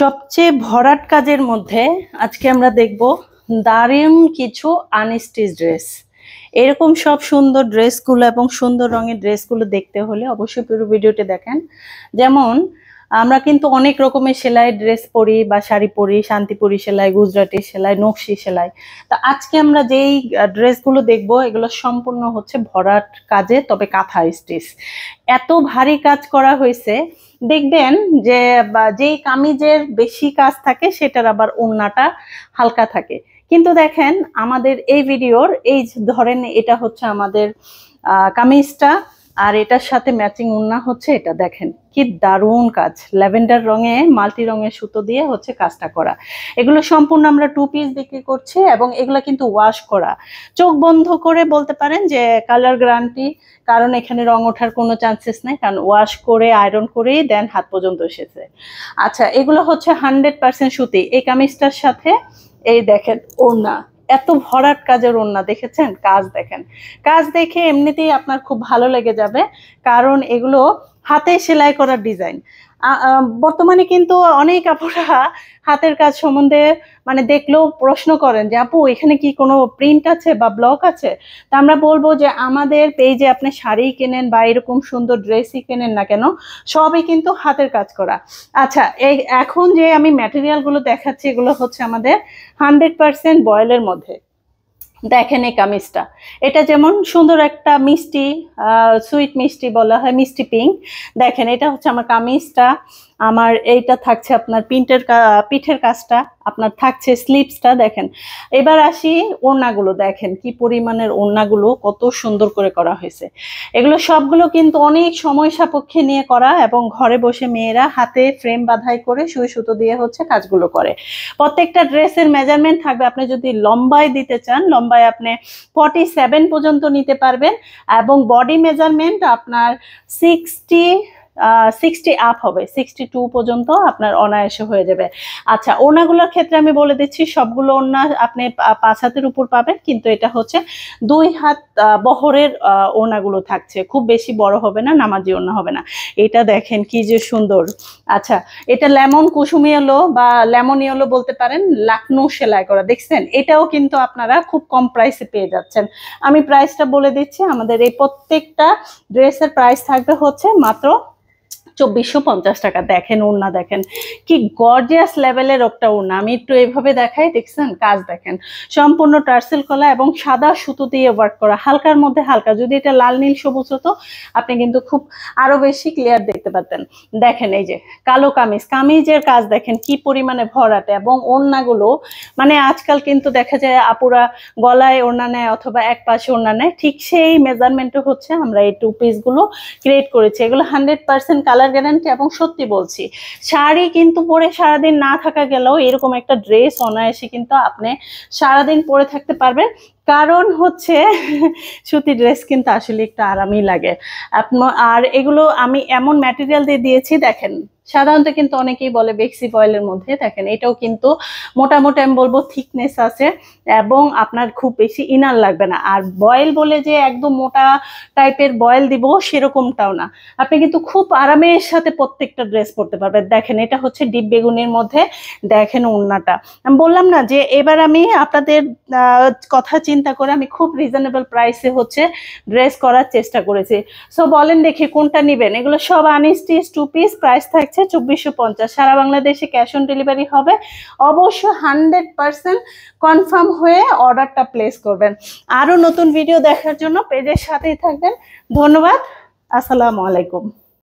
সবচেয়ে ভরাট কাজের মধ্যে আজকে আমরা দেখব দারিম কিছু আনস্টিচ ড্রেস এরকম সব সুন্দর ড্রেসগুলো এবং সুন্দর রঙের ড্রেসগুলো দেখতে হলে অবশ্যই পুরো ভিডিওটি দেখেন যেমন আমরা কিন্তু অনেক রকমের সেলাই ড্রেস পরি বা শাড়ি পরি শান্তিপুরি সেলাই গুজরাটি সেলাই নকশি সেলাই তা আজকে আমরা যেই ড্রেসগুলো দেখব এগুলো সম্পূর্ণ হচ্ছে ভরাট কাজে তবে কাঁথা স্টিচ এত ভারী কাজ করা হয়েছে দেখবেন যে যেই কামিজের বেশি কাজ থাকে সেটার আবার ওড়নাটা হালকা থাকে কিন্তু দেখেন আমাদের এই ভিডিওর এই ধরেন এটা হচ্ছে আমাদের কামিজটা আর এটার সাথে ম্যাচিং উন্না হচ্ছে এটা দেখেন কি দারুণ কাজ ল্যাভেন্ডার রঙে মাল্টি রঙের সুতো দিয়ে হচ্ছে কাজটা করা এগুলো সম্পূর্ণ আমরা টু পিস বিক্রি করছি এবং এগুলো কিন্তু ওয়াশ করা চোখ বন্ধ করে বলতে পারেন যে কালার গ্রান্টি কারণ এখানে রং ওঠার কোনো চান্সেস নেই কারণ ওয়াশ করে আয়রন করেই দেন হাত পর্যন্ত এসেছে আচ্ছা এগুলো হচ্ছে হান্ড্রেড পার্সেন্ট সুতি এই কামিজটার সাথে এই দেখেন ওড়না এত ভরাট কাজের ওড়না দেখেছেন কাজ দেখেন কাজ দেখে এমনিতেই আপনার খুব ভালো লেগে যাবে কারণ এগুলো হাতে সেলাই করার ডিজাইন বর্তমানে কিন্তু অনেক আপুরা হাতের কাজ সম্বন্ধে মানে দেখলেও প্রশ্ন করেন যে আপু এখানে কি কোনো প্রিন্ট আছে বা ব্লক আছে তা আমরা বলবো যে আমাদের পেজে আপনি শাড়ি কেনেন বা এরকম সুন্দর ড্রেসই কেনেন না কেন সবই কিন্তু হাতের কাজ করা আচ্ছা এই এখন যে আমি ম্যাটেরিয়ালগুলো দেখাচ্ছি এগুলো হচ্ছে আমাদের হান্ড্রেড পারসেন্ট বয়েলের মধ্যে দেখেন এই কামিজটা এটা যেমন সুন্দর একটা মিষ্টি সুইট মিষ্টি বলা হয় মিষ্টি পিঙ্ক দেখেন এটা হচ্ছে আমার কামিজটা আমার এইটা থাকছে আপনার পিন্টের পিঠের কাজটা আপনার থাকছে স্লিপসটা দেখেন এবার আসি ওড়নাগুলো দেখেন কি পরিমাণের ওড়নাগুলো কত সুন্দর করে করা হয়েছে এগুলো সবগুলো কিন্তু অনেক সময় সাপেক্ষে নিয়ে করা এবং ঘরে বসে মেয়েরা হাতে ফ্রেম বাধাই করে সুই সুতো দিয়ে হচ্ছে কাজগুলো করে প্রত্যেকটা ড্রেসের মেজারমেন্ট থাকবে আপনি যদি লম্বায় দিতে চান লম্বা লম্বায় আপনি ফর্টি সেভেন পর্যন্ত নিতে পারবেন এবং বডি মেজারমেন্ট আপনার সিক্সটি সিক্সটি আপ হবে সিক্সটি টু পর্যন্ত আপনার অনায়াসে হয়ে যাবে আচ্ছা ওনাগুলোর ক্ষেত্রে আমি বলে দিচ্ছি সবগুলো ওড়না আপনি পাঁচ হাতের উপর পাবেন কিন্তু এটা হচ্ছে দুই হাত বহরের ওনাগুলো থাকছে খুব বেশি বড় হবে না নামাজি ওড়না হবে না এটা দেখেন কি যে সুন্দর আচ্ছা এটা লেমন কুসুমি এলো বা লেমন ইয়েলো বলতে পারেন লাকনো সেলাই করা দেখছেন এটাও কিন্তু আপনারা খুব কম প্রাইসে পেয়ে যাচ্ছেন আমি প্রাইসটা বলে দিচ্ছি আমাদের এই প্রত্যেকটা ড্রেসের প্রাইস থাকবে হচ্ছে মাত্র চব্বিশশো পঞ্চাশ টাকা দেখেন ওড়না দেখেন কি গর্জিয়াস লেভেলের একটা ওড়না আমি একটু এইভাবে দেখাই দেখছেন কাজ দেখেন সম্পূর্ণ টার্সেল কলা এবং সাদা সুতো দিয়ে ওয়ার্ক করা হালকার মধ্যে হালকা যদি এটা লাল নীল সবুজ হতো আপনি কিন্তু খুব আরও বেশি ক্লিয়ার দেখতে পারতেন দেখেন এই যে কালো কামিজ কামিজের কাজ দেখেন কি পরিমাণে ভরাটে এবং ওড়নাগুলো মানে আজকাল কিন্তু দেখা যায় আপুরা গলায় ওড়না নেয় অথবা এক পাশে ওড়না নেয় ঠিক সেই মেজারমেন্টও হচ্ছে আমরা এই টু পিসগুলো ক্রিয়েট করেছি এগুলো hundred percent colour colour guarantee এবং সত্যি বলছি শাড়ি কিন্তু পরে সারাদিন না থাকা গেলেও এরকম একটা ড্রেস অনায়াসে কিন্তু আপনি সারাদিন পরে থাকতে পারবেন কারণ হচ্ছে সুতি ড্রেস কিন্তু আসলে একটু আরামই লাগে আর এগুলো আমি এমন ম্যাটেরিয়াল দিয়ে দিয়েছি দেখেন সাধারণত কিন্তু অনেকেই বলে বেক্সি বয়েলের মধ্যে দেখেন এটাও কিন্তু মোটামুটি আমি বলবো থিকনেস আছে এবং আপনার খুব বেশি ইনার লাগবে না আর বয়েল বলে যে একদম মোটা টাইপের বয়েল দিব সেরকমটাও না আপনি কিন্তু খুব আরামের সাথে প্রত্যেকটা ড্রেস পরতে পারবেন দেখেন এটা হচ্ছে ডিপ বেগুনের মধ্যে দেখেন ওড়নাটা আমি বললাম না যে এবার আমি আপনাদের কথা চিন্তা করে আমি খুব রিজনেবল প্রাইসে হচ্ছে ড্রেস করার চেষ্টা করেছি সো বলেন দেখি কোনটা নেবেন এগুলো সব আনস্টিচ টু পিস প্রাইস থাকছে চব্বিশশো পঞ্চাশ সারা বাংলাদেশে ক্যাশ অন ডেলিভারি হবে অবশ্য হান্ড্রেড পারসেন্ট কনফার্ম হয়ে অর্ডারটা প্লেস করবেন আরও নতুন ভিডিও দেখার জন্য পেজের সাথেই থাকবেন ধন্যবাদ আসসালামু আলাইকুম